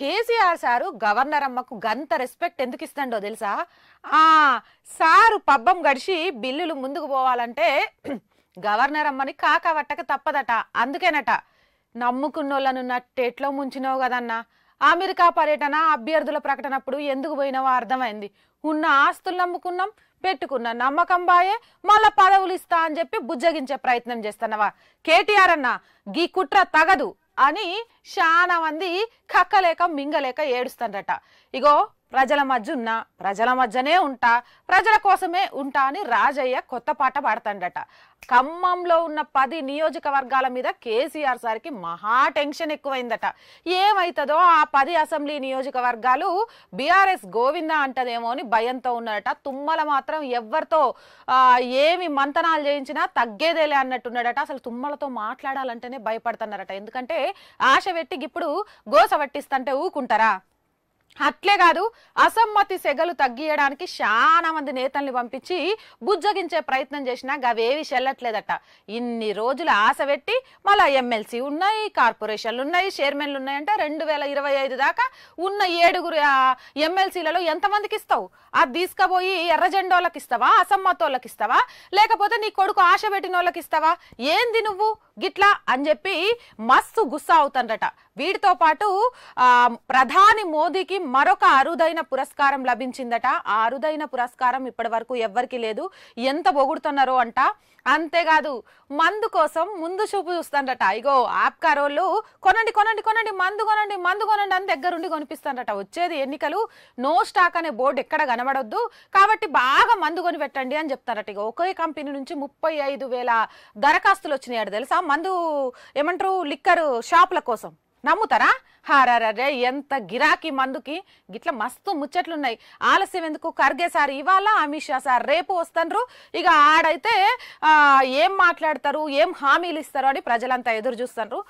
KCR sir governor అమ్మకు గంత respect ఎందుకు ఇస్తాడో తెలుసా ఆ సారు పబ్బం గడిచి బిల్లులు ముందుకు పోవాలంటే గవర్నర్ అమ్మని కాకా పట్టక తప్పదట అందుకేనట నమ్ముకున్నోళ్ళను నట్టేట్లో ముంచినావు కదన్నా అమెరికా పర్యటన అభ్యర్థుల ప్రకటనప్పుడు ఎందుకు పోయినావో అర్థమైంది ఉన్న ఆస్తులు నమ్ముకున్నాం పెట్టుకున్న నమ్మకం బాయే మళ్ళా పదవులు ఇస్తా అని చెప్పి బుజ్జగించే ప్రయత్నం చేస్తున్నావా కేటీఆర్ అన్న గీ కుట్ర తగదు అని చాలా మంది కక్కలేక మింగలేక ఏడుస్తారట ఇగో ప్రజల మధ్య ఉన్నా ప్రజల మధ్యనే ఉంటా ప్రజల కోసమే ఉంటా అని రాజయ్య కొత్త పాట పాడతాడట ఖమ్మంలో ఉన్న పది నియోజకవర్గాల మీద కేసీఆర్ సార్కి మహా టెన్షన్ ఎక్కువైందట ఏమైతుందో ఆ పది అసెంబ్లీ నియోజకవర్గాలు బీఆర్ఎస్ గోవింద అంటదేమో అని భయంతో ఉన్నాడట తుమ్మల మాత్రం ఎవరితో ఏమి మంతనాలు చేయించినా తగ్గేదేలే అన్నట్టున్నాడట అసలు తుమ్మలతో మాట్లాడాలంటేనే భయపడుతున్నారట ఎందుకంటే ఆశ పెట్టి ఇప్పుడు గోస పట్టిస్తంటే ఊకుంటారా అట్లే కాదు అసమ్మతి సెగలు తగ్గియడానికి చాలా మంది నేతల్ని పంపించి బుజ్జగించే ప్రయత్నం చేసినా గవేవి చెల్లట్లేదట ఇన్ని రోజులు ఆశ పెట్టి మళ్ళీ ఎమ్మెల్సీ ఉన్నాయి కార్పొరేషన్లు ఉన్నాయి చైర్మన్లు ఉన్నాయంటే రెండు వేల ఇరవై ఐదు దాకా ఉన్న ఏడుగురు ఎమ్మెల్సీలలో ఎంతమందికి ఇస్తావు అది తీసుకుపోయి ఎర్రజెండోళ్ళకి ఇస్తావా అసమ్మతోళ్ళకి ఇస్తావా లేకపోతే నీ కొడుకు ఆశ పెట్టిన వాళ్ళకి ఇస్తావా ఏంది నువ్వు గిట్లా అని చెప్పి మస్తు గుస్సా అవుతాడట వీటితో పాటు ప్రధాని మోదీకి మరొక అరుదైన పురస్కారం లభించిందట ఆ అరుదైన పురస్కారం ఇప్పటి వరకు ఎవ్వరికి లేదు ఎంత పొగుడుతున్నారో అంట అంతేకాదు మందు కోసం ముందు చూపు చూస్తాడట ఇగో ఆప్కార్ వాళ్ళు కొనండి కొనండి కొనండి మందు కొనండి మందు కొనండి అని దగ్గరుండి కొనిపిస్తాడట వచ్చేది ఎన్నికలు నో స్టాక్ అనే బోర్డు ఎక్కడ కనబడొద్దు కాబట్టి బాగా మందు కొని పెట్టండి అని చెప్తారట ఇక ఒకే కంపెనీ నుంచి ముప్పై ఐదు వేల దరఖాస్తులు వచ్చినాయట తెలుసా మందు ఏమంటారు లిక్కర్ షాపుల కోసం నమ్ముతారా హారే ఎంత గిరాకీ మందుకి గిట్ల మస్తు ముచ్చట్లున్నాయి ఆలస్యం ఎందుకు కర్గే సార్ ఇవాళ అమిత్ షా సార్ రేపు వస్తారు ఇక ఆడైతే ఏం మాట్లాడతారు ఏం హామీలు ఇస్తారు అని ప్రజలంతా ఎదురు చూస్తారు